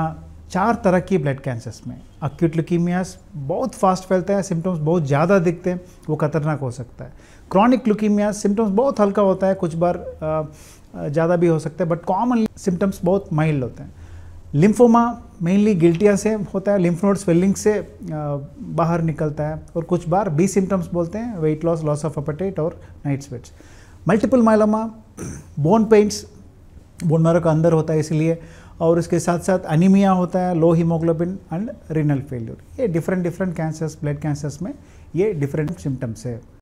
चार तरह की ब्लड कैंसर्स में अक्यूट लुकीमिया बहुत फास्ट फैलता है सिम्टम्स बहुत ज़्यादा दिखते हैं वो खतरनाक हो सकता है क्रॉनिक लुकीमिया सिम्टम्स बहुत हल्का होता है कुछ बार ज़्यादा भी हो सकता है बट कॉमन सिम्टम्स बहुत माइल्ड होते हैं लिम्फोमा मेनली गिल्टिया से होता है लिम्फनोड स्वेलिंग से बाहर निकलता है और कुछ बार बी सिम्टम्स बोलते हैं weight loss loss of appetite और night sweats multiple myeloma bone pains bone marrow का अंदर होता है इसलिए और इसके साथ साथ अनिमिया होता है low haemoglobin and renal failure ये different different cancers blood cancers में ये डिफरेंट सिम्टम्स है